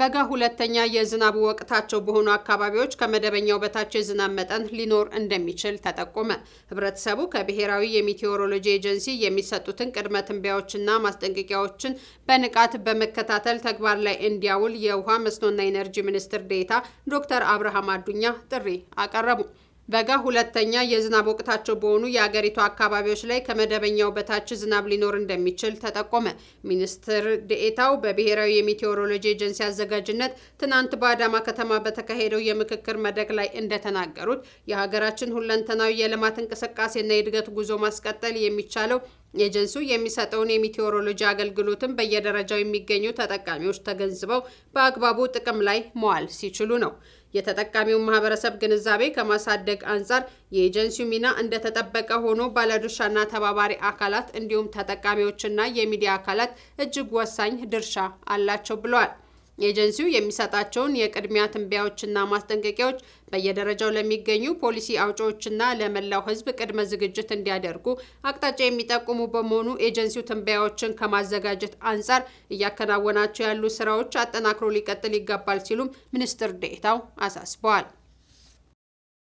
በጋ ሁለተኛ የዝናቡ ወቅታቸው በሆኑ አካባቢዎች ከመደበኛው በታች የዝናብ መጠን ሊኖር እንደሚችል ተጠቆመ። ህብረተሰቡ ከብሔራዊ የሚቴዎሮሎጂ ኤጀንሲ የሚሰጡትን ቅድመ ትንበያዎችና ማስጠንቀቂያዎችን በንቃት በመከታተል ተግባር ላይ እንዲያውል የውሃ መስኖና ኢነርጂ ሚኒስትር ዴታ ዶክተር አብርሃም አዱኛ ጥሪ አቀረቡ። በጋ ሁለተኛ የዝናብ ወቅታቸው በሆኑ የአገሪቱ አካባቢዎች ላይ ከመደበኛው በታች ዝናብ ሊኖር እንደሚችል ተጠቆመ። ሚኒስትር ዴኤታው በብሔራዊ የሜቴዎሮሎጂ ኤጀንሲ አዘጋጅነት ትናንት በአዳማ ከተማ በተካሄደው የምክክር መድረክ ላይ እንደተናገሩት የሀገራችን ሁለንተናዊ የልማት እንቅስቃሴና የእድገት ጉዞ ማስቀጠል የሚቻለው ኤጀንሲው የሚሰጠውን የሜቴዎሮሎጂ አገልግሎትን በየደረጃው የሚገኙ ተጠቃሚዎች ተገንዝበው በአግባቡ ጥቅም ላይ መዋል ሲችሉ ነው። የተጠቃሚውን ማህበረሰብ ግንዛቤ ከማሳደግ አንጻር የኤጀንሲው ሚና እንደተጠበቀ ሆኖ ባለድርሻና ተባባሪ አካላት እንዲሁም ተጠቃሚዎችና የሚዲያ አካላት እጅግ ወሳኝ ድርሻ አላቸው ብለዋል። ኤጀንሲው የሚሰጣቸውን የቅድሚያ ትንበያዎችና ማስጠንቀቂያዎች በየደረጃው ለሚገኙ ፖሊሲ አውጪዎችና ለመላው ሕዝብ ቅድመ ዝግጅት እንዲያደርጉ አቅጣጫ የሚጠቁሙ በመሆኑ ኤጀንሲው ትንበያዎችን ከማዘጋጀት አንጻር እያከናወናቸው ያሉ ስራዎች አጠናክሮ ሊቀጥል ይገባል ሲሉም ሚኒስትር ዴኤታው አሳስበዋል።